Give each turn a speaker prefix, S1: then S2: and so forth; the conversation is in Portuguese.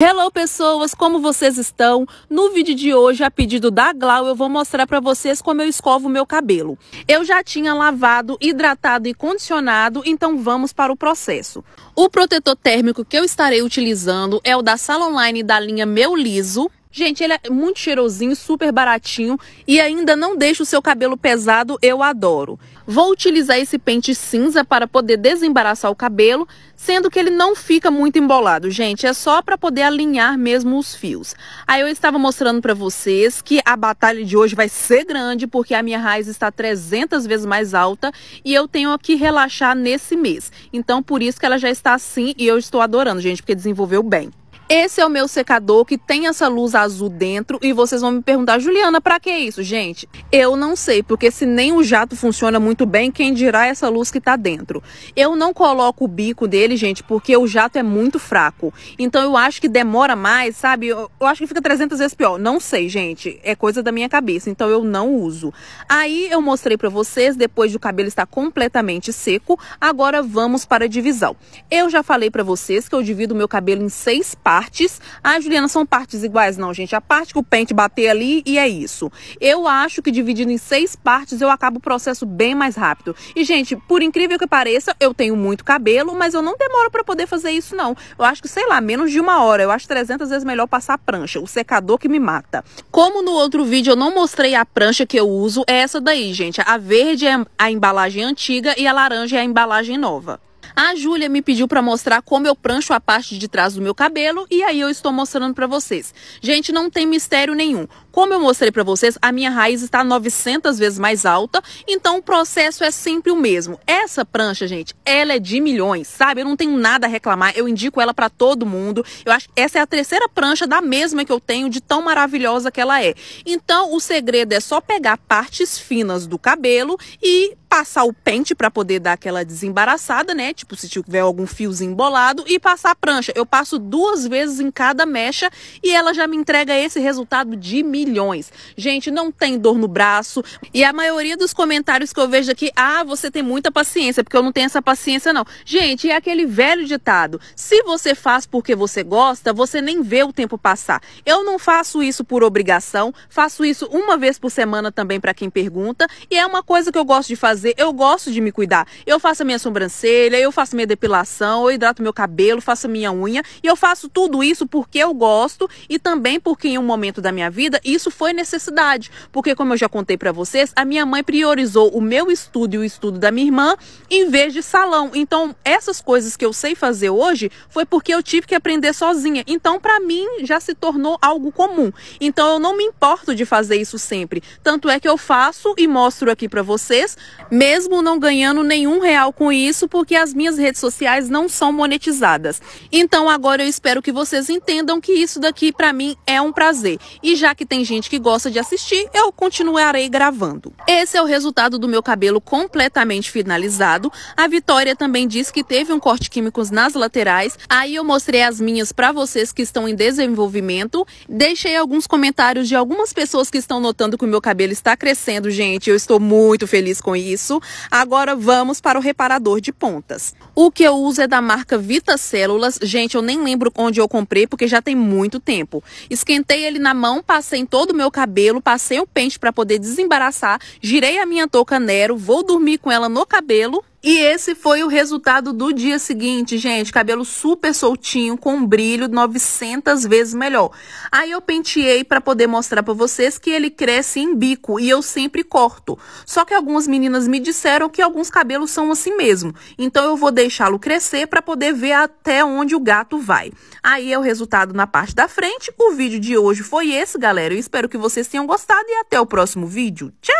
S1: Hello pessoas, como vocês estão? No vídeo de hoje, a pedido da Glau, eu vou mostrar para vocês como eu escovo meu cabelo. Eu já tinha lavado, hidratado e condicionado, então vamos para o processo. O protetor térmico que eu estarei utilizando é o da Salonline da linha Meu Liso. Gente, ele é muito cheirosinho, super baratinho e ainda não deixa o seu cabelo pesado, eu adoro. Vou utilizar esse pente cinza para poder desembaraçar o cabelo, sendo que ele não fica muito embolado, gente. É só para poder alinhar mesmo os fios. Aí eu estava mostrando para vocês que a batalha de hoje vai ser grande, porque a minha raiz está 300 vezes mais alta e eu tenho que relaxar nesse mês. Então, por isso que ela já está assim e eu estou adorando, gente, porque desenvolveu bem. Esse é o meu secador que tem essa luz azul dentro e vocês vão me perguntar, Juliana, para que isso, gente? Eu não sei, porque se nem o jato funciona muito bem, quem dirá essa luz que tá dentro? Eu não coloco o bico dele, gente, porque o jato é muito fraco. Então eu acho que demora mais, sabe? Eu, eu acho que fica 300 vezes pior. Não sei, gente, é coisa da minha cabeça, então eu não uso. Aí eu mostrei para vocês, depois de o cabelo estar completamente seco, agora vamos para a divisão. Eu já falei para vocês que eu divido meu cabelo em seis partes partes. Ah, Juliana, são partes iguais? Não, gente. A parte que o pente bater ali e é isso. Eu acho que dividindo em seis partes eu acabo o processo bem mais rápido. E, gente, por incrível que pareça, eu tenho muito cabelo, mas eu não demoro para poder fazer isso, não. Eu acho que, sei lá, menos de uma hora. Eu acho 300 vezes melhor passar a prancha, o secador que me mata. Como no outro vídeo eu não mostrei a prancha que eu uso, é essa daí, gente. A verde é a embalagem antiga e a laranja é a embalagem nova. A Júlia me pediu para mostrar como eu prancho a parte de trás do meu cabelo e aí eu estou mostrando para vocês. Gente, não tem mistério nenhum. Como eu mostrei para vocês, a minha raiz está 900 vezes mais alta, então o processo é sempre o mesmo. Essa prancha, gente, ela é de milhões, sabe? Eu não tenho nada a reclamar, eu indico ela para todo mundo. Eu acho que essa é a terceira prancha da mesma que eu tenho, de tão maravilhosa que ela é. Então, o segredo é só pegar partes finas do cabelo e passar o pente para poder dar aquela desembaraçada, né? Tipo, se tiver algum fiozinho embolado e passar a prancha. Eu passo duas vezes em cada mecha e ela já me entrega esse resultado de milhões milhões. Gente, não tem dor no braço. E a maioria dos comentários que eu vejo aqui, ah, você tem muita paciência, porque eu não tenho essa paciência, não. Gente, é aquele velho ditado: se você faz porque você gosta, você nem vê o tempo passar. Eu não faço isso por obrigação, faço isso uma vez por semana também para quem pergunta, e é uma coisa que eu gosto de fazer. Eu gosto de me cuidar. Eu faço a minha sobrancelha, eu faço minha depilação, eu hidrato meu cabelo, faço a minha unha, e eu faço tudo isso porque eu gosto e também porque em um momento da minha vida isso foi necessidade, porque como eu já contei para vocês, a minha mãe priorizou o meu estudo e o estudo da minha irmã em vez de salão. Então, essas coisas que eu sei fazer hoje foi porque eu tive que aprender sozinha. Então, para mim já se tornou algo comum. Então, eu não me importo de fazer isso sempre. Tanto é que eu faço e mostro aqui para vocês, mesmo não ganhando nenhum real com isso, porque as minhas redes sociais não são monetizadas. Então, agora eu espero que vocês entendam que isso daqui para mim é um prazer. E já que tem tem gente que gosta de assistir, eu continuarei gravando. Esse é o resultado do meu cabelo completamente finalizado. A Vitória também disse que teve um corte químicos nas laterais. Aí eu mostrei as minhas para vocês que estão em desenvolvimento. Deixei alguns comentários de algumas pessoas que estão notando que o meu cabelo está crescendo, gente. Eu estou muito feliz com isso. Agora vamos para o reparador de pontas. O que eu uso é da marca Vita Células. Gente, eu nem lembro onde eu comprei porque já tem muito tempo. Esquentei ele na mão, passei em todo o meu cabelo, passei o pente para poder desembaraçar, girei a minha touca Nero, vou dormir com ela no cabelo e esse foi o resultado do dia seguinte, gente. Cabelo super soltinho, com brilho, 900 vezes melhor. Aí eu penteei para poder mostrar para vocês que ele cresce em bico e eu sempre corto. Só que algumas meninas me disseram que alguns cabelos são assim mesmo. Então eu vou deixá-lo crescer para poder ver até onde o gato vai. Aí é o resultado na parte da frente. O vídeo de hoje foi esse, galera. Eu espero que vocês tenham gostado e até o próximo vídeo. Tchau!